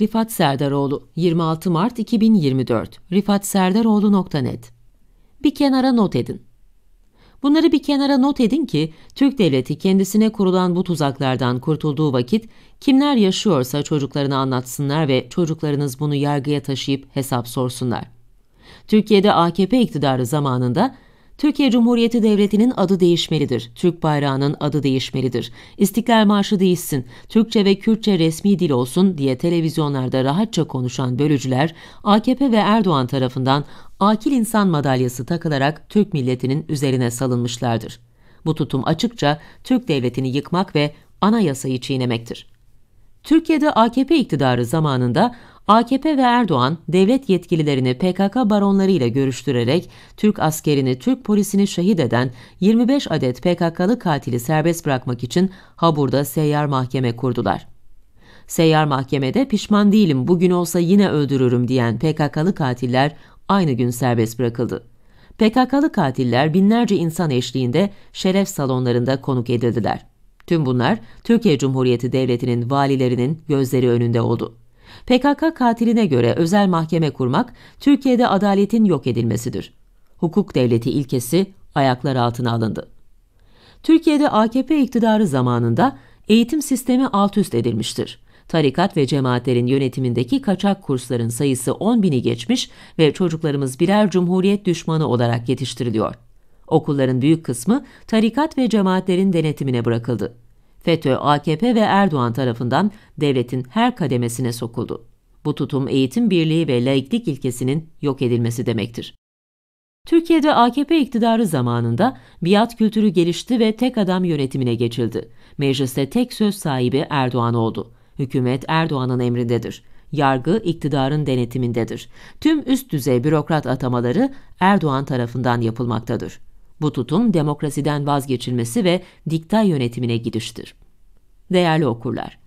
Rifat Serdaroğlu 26 Mart 2024 rifatserdaroğlu.net Bir kenara not edin. Bunları bir kenara not edin ki Türk devleti kendisine kurulan bu tuzaklardan kurtulduğu vakit kimler yaşıyorsa çocuklarını anlatsınlar ve çocuklarınız bunu yargıya taşıyıp hesap sorsunlar. Türkiye'de AKP iktidarı zamanında Türkiye Cumhuriyeti Devleti'nin adı değişmelidir. Türk bayrağının adı değişmelidir. İstiklal Marşı değişsin. Türkçe ve Kürtçe resmi dil olsun diye televizyonlarda rahatça konuşan bölücüler AKP ve Erdoğan tarafından akil insan madalyası takılarak Türk milletinin üzerine salınmışlardır. Bu tutum açıkça Türk devletini yıkmak ve anayasayı çiğnemektir. Türkiye'de AKP iktidarı zamanında AKP ve Erdoğan devlet yetkililerini PKK baronlarıyla görüştürerek Türk askerini, Türk polisini şehit eden 25 adet PKK'lı katili serbest bırakmak için Habur'da seyyar mahkeme kurdular. Seyyar mahkemede pişman değilim bugün olsa yine öldürürüm diyen PKK'lı katiller aynı gün serbest bırakıldı. PKK'lı katiller binlerce insan eşliğinde şeref salonlarında konuk edildiler. Tüm bunlar Türkiye Cumhuriyeti Devleti'nin valilerinin gözleri önünde oldu. PKK katiline göre özel mahkeme kurmak Türkiye'de adaletin yok edilmesidir. Hukuk devleti ilkesi ayaklar altına alındı. Türkiye'de AKP iktidarı zamanında eğitim sistemi alt üst edilmiştir. Tarikat ve cemaatlerin yönetimindeki kaçak kursların sayısı 10 bini geçmiş ve çocuklarımız birer cumhuriyet düşmanı olarak yetiştiriliyor. Okulların büyük kısmı tarikat ve cemaatlerin denetimine bırakıldı. FETÖ, AKP ve Erdoğan tarafından devletin her kademesine sokuldu. Bu tutum eğitim birliği ve laiklik ilkesinin yok edilmesi demektir. Türkiye'de AKP iktidarı zamanında biat kültürü gelişti ve tek adam yönetimine geçildi. Mecliste tek söz sahibi Erdoğan oldu. Hükümet Erdoğan'ın emrindedir. Yargı iktidarın denetimindedir. Tüm üst düzey bürokrat atamaları Erdoğan tarafından yapılmaktadır. Bu tutum demokrasiden vazgeçilmesi ve diktay yönetimine gidiştir. Değerli okurlar,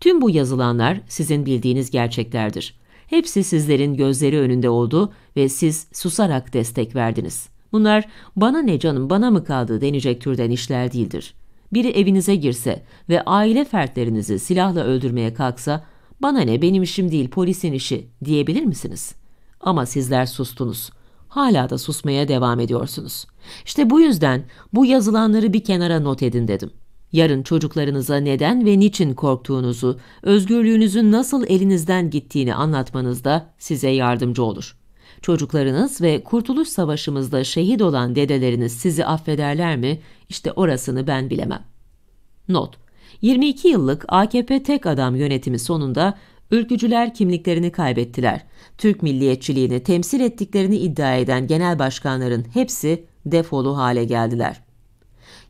tüm bu yazılanlar sizin bildiğiniz gerçeklerdir. Hepsi sizlerin gözleri önünde oldu ve siz susarak destek verdiniz. Bunlar bana ne canım bana mı kaldı denecek türden işler değildir. Biri evinize girse ve aile fertlerinizi silahla öldürmeye kalksa bana ne benim işim değil polisin işi diyebilir misiniz? Ama sizler sustunuz.'' hala da susmaya devam ediyorsunuz. İşte bu yüzden bu yazılanları bir kenara not edin dedim. Yarın çocuklarınıza neden ve niçin korktuğunuzu, özgürlüğünüzün nasıl elinizden gittiğini anlatmanızda size yardımcı olur. Çocuklarınız ve Kurtuluş Savaşımızda şehit olan dedeleriniz sizi affederler mi? İşte orasını ben bilemem. Not: 22 yıllık AKP tek adam yönetimi sonunda Ülkücüler kimliklerini kaybettiler. Türk milliyetçiliğini temsil ettiklerini iddia eden genel başkanların hepsi defolu hale geldiler.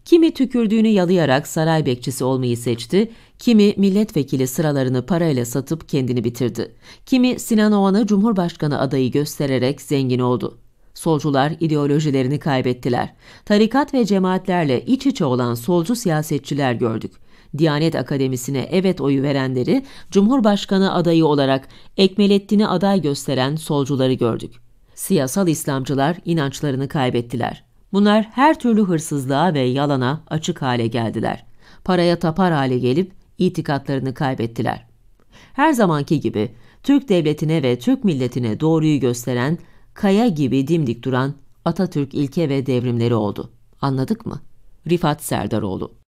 Kimi tükürdüğünü yalayarak saray bekçisi olmayı seçti, kimi milletvekili sıralarını parayla satıp kendini bitirdi. Kimi Sinan Oğan'ı Cumhurbaşkanı adayı göstererek zengin oldu. Solcular ideolojilerini kaybettiler. Tarikat ve cemaatlerle iç içe olan solcu siyasetçiler gördük. Diyanet Akademisi'ne evet oyu verenleri Cumhurbaşkanı adayı olarak Ekmelettin'i aday gösteren solcuları gördük. Siyasal İslamcılar inançlarını kaybettiler. Bunlar her türlü hırsızlığa ve yalana açık hale geldiler. Paraya tapar hale gelip itikatlarını kaybettiler. Her zamanki gibi Türk devletine ve Türk milletine doğruyu gösteren, kaya gibi dimdik duran Atatürk ilke ve devrimleri oldu. Anladık mı? Rifat Serdaroğlu